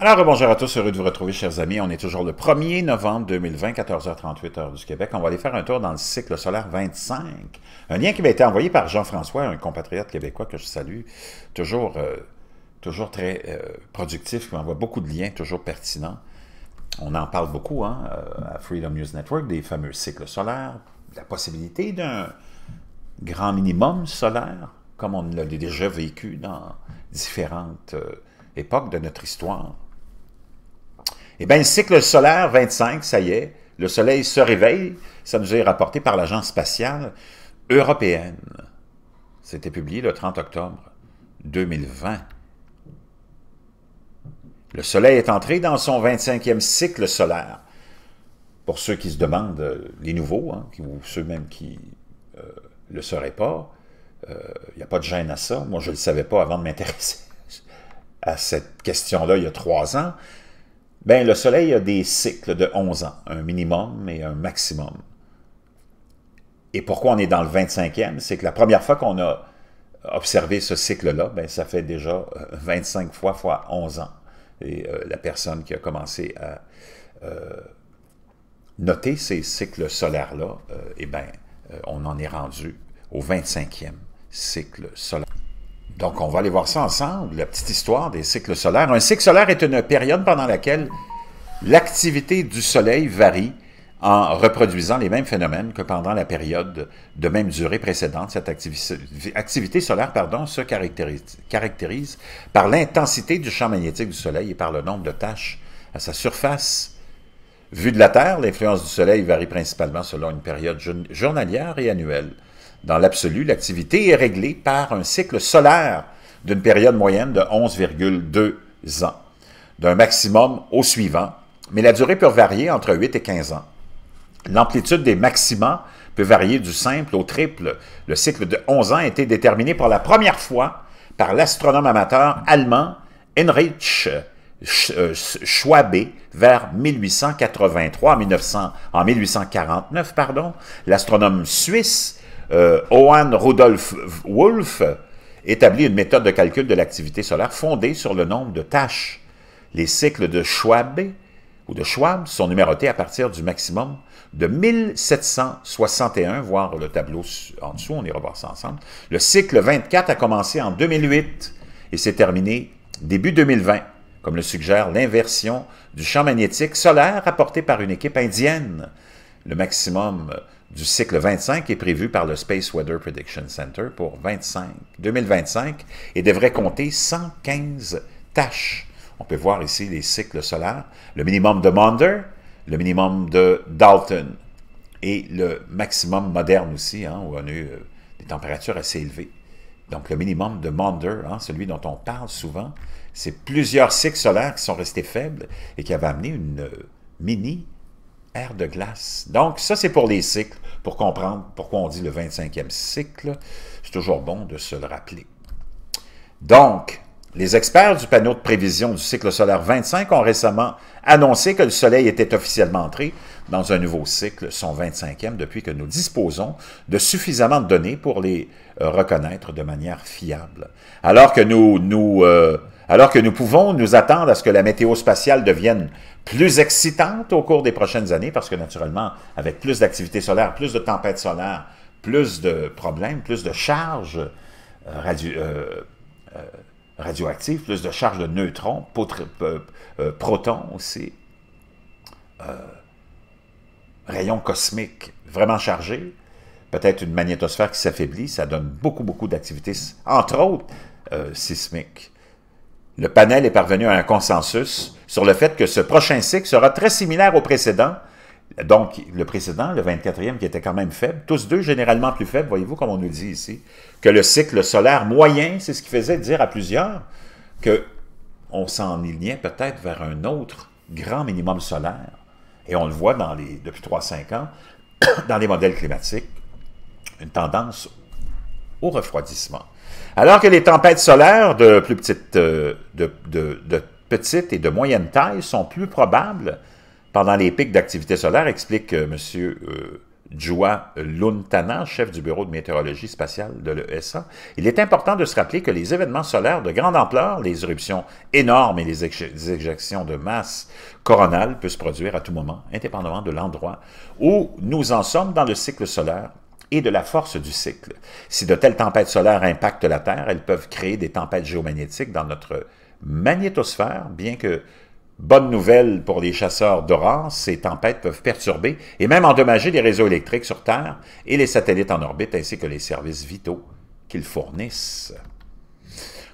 Alors, bonjour à tous, heureux de vous retrouver, chers amis. On est toujours le 1er novembre 2020, 14h38 heure du Québec. On va aller faire un tour dans le cycle solaire 25. Un lien qui m'a été envoyé par Jean-François, un compatriote québécois que je salue, toujours, euh, toujours très euh, productif, qui m'envoie beaucoup de liens, toujours pertinents. On en parle beaucoup hein, euh, à Freedom News Network, des fameux cycles solaires, la possibilité d'un grand minimum solaire, comme on l'a déjà vécu dans différentes époques de notre histoire eh bien, le cycle solaire 25, ça y est, le Soleil se réveille, ça nous est rapporté par l'Agence spatiale européenne. C'était publié le 30 octobre 2020. Le Soleil est entré dans son 25e cycle solaire. Pour ceux qui se demandent, euh, les nouveaux, hein, ou ceux même qui ne euh, le sauraient pas, il euh, n'y a pas de gêne à ça. Moi, je ne le savais pas avant de m'intéresser à cette question-là il y a trois ans. Bien, le Soleil a des cycles de 11 ans, un minimum et un maximum. Et pourquoi on est dans le 25e? C'est que la première fois qu'on a observé ce cycle-là, ben, ça fait déjà 25 euh, fois fois 11 ans. Et euh, la personne qui a commencé à euh, noter ces cycles solaires-là, eh ben, on en est rendu au 25e cycle solaire. Donc, on va aller voir ça ensemble, la petite histoire des cycles solaires. Un cycle solaire est une période pendant laquelle l'activité du Soleil varie en reproduisant les mêmes phénomènes que pendant la période de même durée précédente. Cette activité solaire pardon, se caractérise, par l'intensité du champ magnétique du Soleil et par le nombre de tâches à sa surface. Vu de la Terre, l'influence du Soleil varie principalement selon une période journalière et annuelle. Dans l'absolu, l'activité est réglée par un cycle solaire d'une période moyenne de 11,2 ans, d'un maximum au suivant, mais la durée peut varier entre 8 et 15 ans. L'amplitude des maxima peut varier du simple au triple. Le cycle de 11 ans a été déterminé pour la première fois par l'astronome amateur allemand Heinrich euh, Schwabe vers 1883, en 1849, pardon, l'astronome suisse euh, Owen Rudolf Wolf établit une méthode de calcul de l'activité solaire fondée sur le nombre de tâches. Les cycles de Schwab ou de Schwab sont numérotés à partir du maximum de 1761, voir le tableau en dessous, on ira voir ça ensemble. Le cycle 24 a commencé en 2008 et s'est terminé début 2020, comme le suggère l'inversion du champ magnétique solaire apporté par une équipe indienne. Le maximum du cycle 25 est prévu par le Space Weather Prediction Center pour 25, 2025 et devrait compter 115 tâches. On peut voir ici les cycles solaires, le minimum de Maunder, le minimum de Dalton et le maximum moderne aussi, hein, où on a eu euh, des températures assez élevées. Donc le minimum de Maunder, hein, celui dont on parle souvent, c'est plusieurs cycles solaires qui sont restés faibles et qui avaient amené une euh, mini de glace. Donc, ça, c'est pour les cycles, pour comprendre pourquoi on dit le 25e cycle. C'est toujours bon de se le rappeler. Donc, les experts du panneau de prévision du cycle solaire 25 ont récemment annoncé que le Soleil était officiellement entré dans un nouveau cycle, son 25e, depuis que nous disposons de suffisamment de données pour les reconnaître de manière fiable. Alors que nous nous euh, alors que nous pouvons nous attendre à ce que la météo spatiale devienne plus excitante au cours des prochaines années, parce que naturellement, avec plus d'activité solaire, plus de tempêtes solaires, plus de problèmes, plus de charges euh, euh, euh, radioactives, plus de charges de neutrons, protons aussi, rayons cosmiques vraiment chargés, peut-être une magnétosphère qui s'affaiblit, ça donne beaucoup, beaucoup d'activités, entre autres sismiques. Le panel est parvenu à un consensus sur le fait que ce prochain cycle sera très similaire au précédent, donc, le précédent, le 24e, qui était quand même faible, tous deux généralement plus faibles, voyez-vous, comme on nous le dit ici, que le cycle solaire moyen, c'est ce qui faisait dire à plusieurs que on s'enlignait peut-être vers un autre grand minimum solaire. Et on le voit dans les, depuis 3-5 ans, dans les modèles climatiques, une tendance au refroidissement. Alors que les tempêtes solaires de plus petite, euh, de, et de moyenne taille sont plus probables pendant les pics d'activité solaire, explique euh, M. Euh, Luntana, chef du bureau de météorologie spatiale de l'ESA, il est important de se rappeler que les événements solaires de grande ampleur, les éruptions énormes et les, éjections de masse coronale peuvent se produire à tout moment, indépendamment de l'endroit où nous en sommes dans le cycle solaire et de la force du cycle. Si de telles tempêtes solaires impactent la Terre, elles peuvent créer des tempêtes géomagnétiques dans notre magnétosphère, bien que Bonne nouvelle pour les chasseurs d'aurore, ces tempêtes peuvent perturber et même endommager les réseaux électriques sur Terre et les satellites en orbite ainsi que les services vitaux qu'ils fournissent.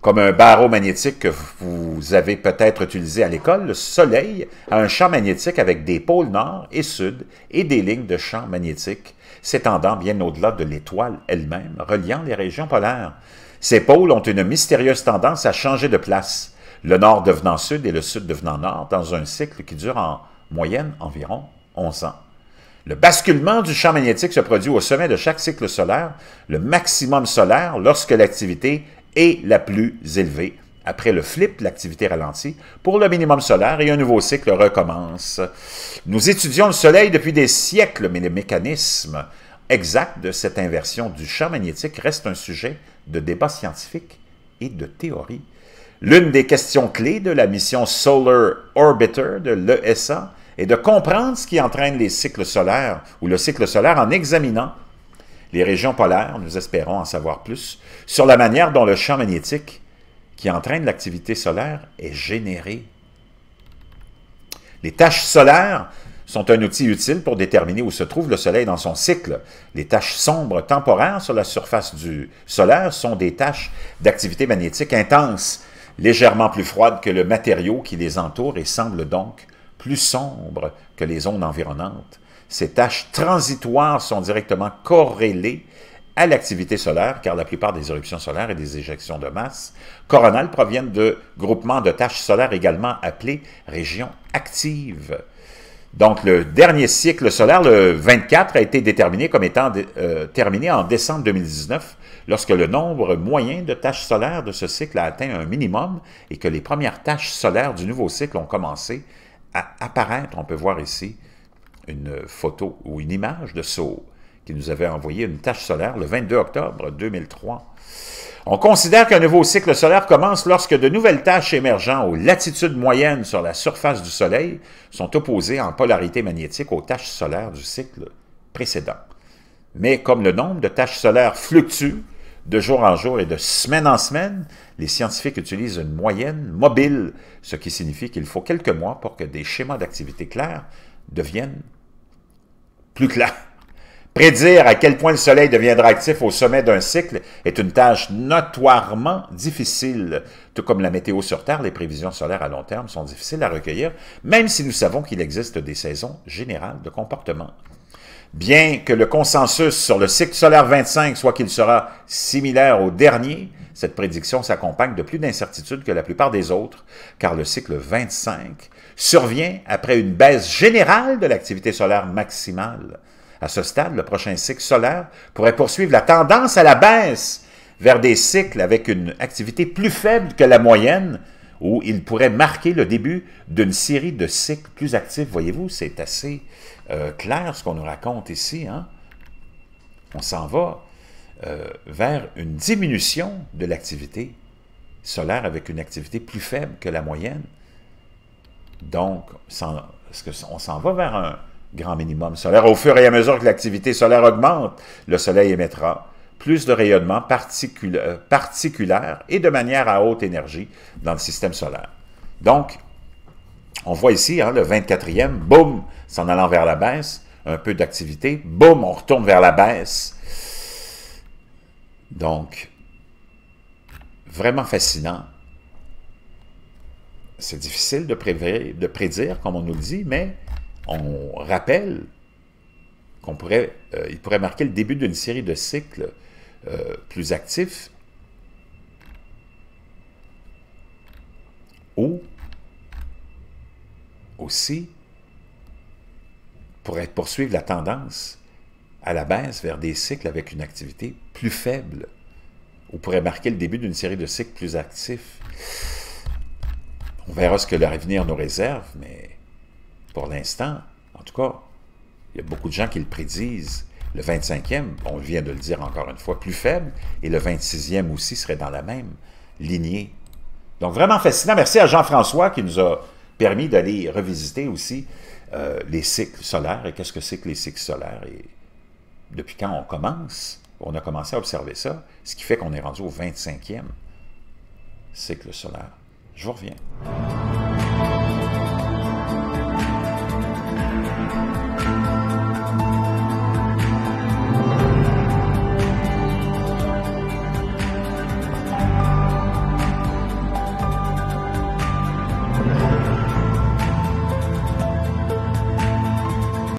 Comme un barreau magnétique que vous avez peut-être utilisé à l'école, le Soleil a un champ magnétique avec des pôles nord et sud et des lignes de champ magnétique s'étendant bien au-delà de l'étoile elle-même, reliant les régions polaires. Ces pôles ont une mystérieuse tendance à changer de place, le nord devenant sud et le sud devenant nord, dans un cycle qui dure en moyenne environ 11 ans. Le basculement du champ magnétique se produit au sommet de chaque cycle solaire, le maximum solaire lorsque l'activité est la plus élevée, après le flip, l'activité ralentit pour le minimum solaire et un nouveau cycle recommence. Nous étudions le Soleil depuis des siècles, mais les mécanismes exacts de cette inversion du champ magnétique reste un sujet de débat scientifique et de théorie. L'une des questions clés de la mission Solar Orbiter de l'ESA est de comprendre ce qui entraîne les cycles solaires ou le cycle solaire en examinant les régions polaires. Nous espérons en savoir plus sur la manière dont le champ magnétique qui entraîne l'activité solaire est générée. Les tâches solaires sont un outil utile pour déterminer où se trouve le Soleil dans son cycle. Les taches sombres temporaires sur la surface du Soleil sont des taches d'activité magnétique intense, légèrement plus froides que le matériau qui les entoure et semblent donc plus sombres que les zones environnantes. Ces taches transitoires sont directement corrélées à l'activité solaire, car la plupart des éruptions solaires et des éjections de masse coronales proviennent de groupements de tâches solaires également appelées régions actives. Donc, le dernier cycle solaire, le 24, a été déterminé comme étant euh, terminé en décembre 2019, lorsque le nombre moyen de tâches solaires de ce cycle a atteint un minimum et que les premières tâches solaires du nouveau cycle ont commencé à apparaître. On peut voir ici une photo ou une image de ce qui nous avait envoyé une tâche solaire le 22 octobre 2003. On considère qu'un nouveau cycle solaire commence lorsque de nouvelles tâches émergent aux latitudes moyennes sur la surface du Soleil sont opposées en polarité magnétique aux tâches solaires du cycle précédent. Mais comme le nombre de tâches solaires fluctue de jour en jour et de semaine en semaine, les scientifiques utilisent une moyenne mobile, ce qui signifie qu'il faut quelques mois pour que des schémas d'activité clairs deviennent plus clairs. Prédire à quel point le Soleil deviendra actif au sommet d'un cycle est une tâche notoirement difficile. Tout comme la météo sur Terre, les prévisions solaires à long terme sont difficiles à recueillir, même si nous savons qu'il existe des saisons générales de comportement. Bien que le consensus sur le cycle solaire 25 soit qu'il sera similaire au dernier, cette prédiction s'accompagne de plus d'incertitudes que la plupart des autres, car le cycle 25 survient après une baisse générale de l'activité solaire maximale. À ce stade, le prochain cycle solaire pourrait poursuivre la tendance à la baisse vers des cycles avec une activité plus faible que la moyenne, où il pourrait marquer le début d'une série de cycles plus actifs. Voyez-vous, c'est assez euh, clair ce qu'on nous raconte ici. Hein? On s'en va euh, vers une diminution de l'activité solaire avec une activité plus faible que la moyenne. Donc, on s'en va vers un, grand minimum solaire. Au fur et à mesure que l'activité solaire augmente, le soleil émettra plus de rayonnement particulier euh, et de manière à haute énergie dans le système solaire. Donc, on voit ici hein, le 24e, boum, s'en allant vers la baisse, un peu d'activité, boum, on retourne vers la baisse. Donc, vraiment fascinant. C'est difficile de de prédire, comme on nous le dit, mais on rappelle qu'on pourrait, euh, il pourrait marquer le début d'une série de cycles euh, plus actifs ou aussi pourrait poursuivre la tendance à la baisse vers des cycles avec une activité plus faible ou pourrait marquer le début d'une série de cycles plus actifs. On verra ce que l'avenir nous réserve, mais pour l'instant, en tout cas, il y a beaucoup de gens qui le prédisent. Le 25e, on vient de le dire encore une fois, plus faible, et le 26e aussi serait dans la même lignée. Donc vraiment fascinant. Merci à Jean-François qui nous a permis d'aller revisiter aussi euh, les cycles solaires et qu'est-ce que c'est que les cycles solaires et depuis quand on commence, on a commencé à observer ça, ce qui fait qu'on est rendu au 25e cycle solaire. Je vous reviens.